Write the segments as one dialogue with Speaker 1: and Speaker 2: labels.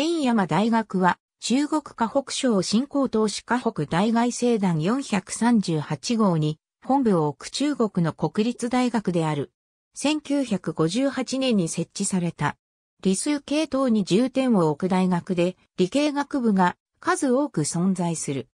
Speaker 1: 円山大学は、中国河北省新興投資河北大外政団438号に、本部を置く中国の国立大学である。1958年に設置された。理数系統に重点を置く大学で、理系学部が数多く存在する。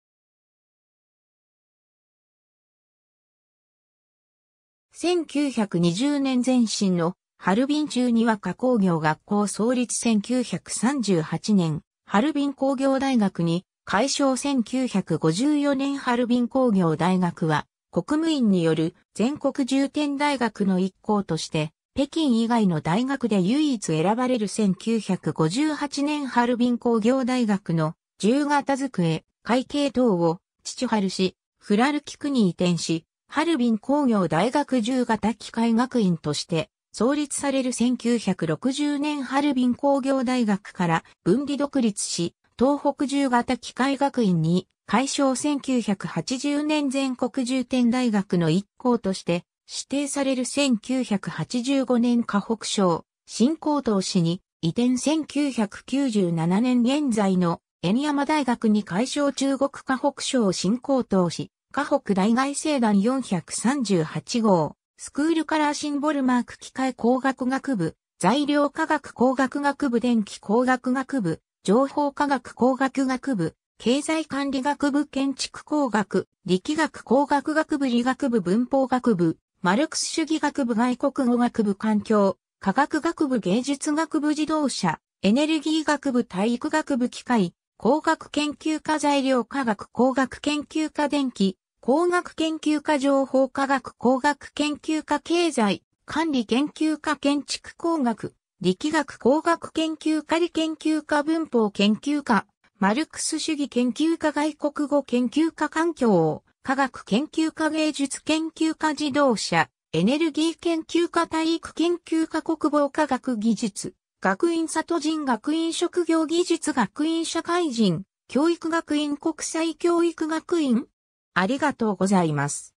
Speaker 2: 1920年
Speaker 1: 前身のハルビン中には加工業学校創立1938年、ハルビン工業大学に、解消1954年ハルビン工業大学は、国務院による全国重点大学の一校として、北京以外の大学で唯一選ばれる1958年ハルビン工業大学の10型机、会計等を、父春市、フラルキクに移転し、ハルビン工業大学10型機械学院として創立される1960年ハルビン工業大学から分離独立し、東北重型機械学院に、改称1980年全国重点大学の一校として指定される1985年河北省新高等市に移転1997年現在の円山大学に改称中国河北省新高等市河北大外生団438号スクールカラーシンボルマーク機械工学学部、材料科学工学学部電気工学学部、情報科学工学学部、経済管理学部建築工学、力学工学学部理学部文法学部、マルクス主義学部外国語学部環境、科学学部芸術学部自動車、エネルギー学部体育学部機械、工学研究科材料科学工学研究科電気、工学研究科情報科学工学研究科経済管理研究科建築工学力学工学研究科理研究科文法研究科マルクス主義研究科外国語研究科環境科学研究科芸術研究科自動車エネルギー研究科体育研究科国防科学技術学院里人学院職業技術学院社会人教育学院国際教育学院
Speaker 2: ありがとうございます。